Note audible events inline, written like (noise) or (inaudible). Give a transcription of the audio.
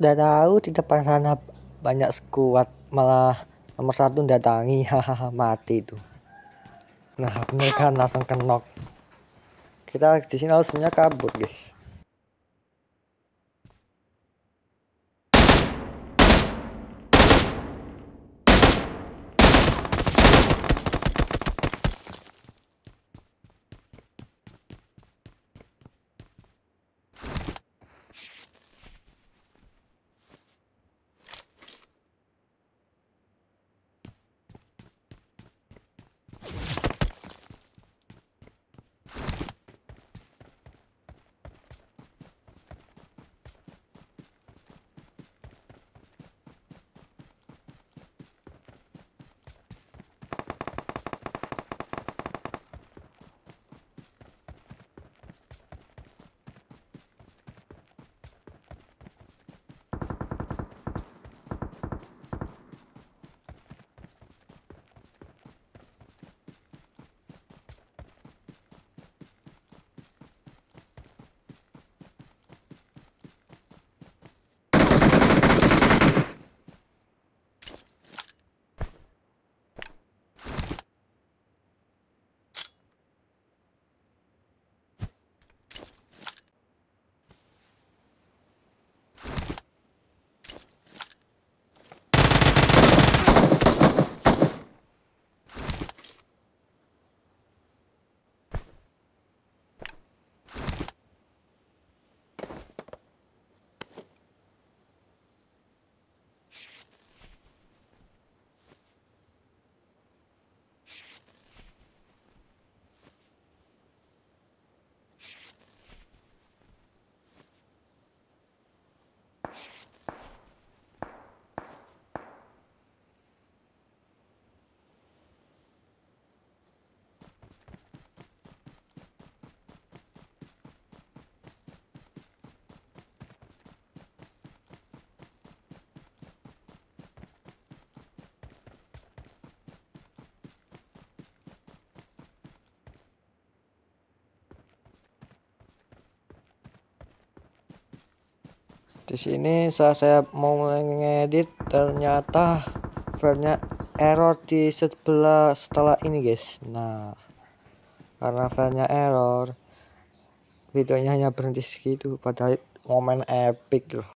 udah tahu di depan sana banyak sekuat malah nomor satu datangi (laughs) hahaha mati itu nah mereka langsung kenok kita di sini harusnya kabur guys di sini saat saya mau mengedit ternyata filenya error di sebelah setelah ini guys nah karena filenya error videonya hanya berhenti segitu padahal momen epic loh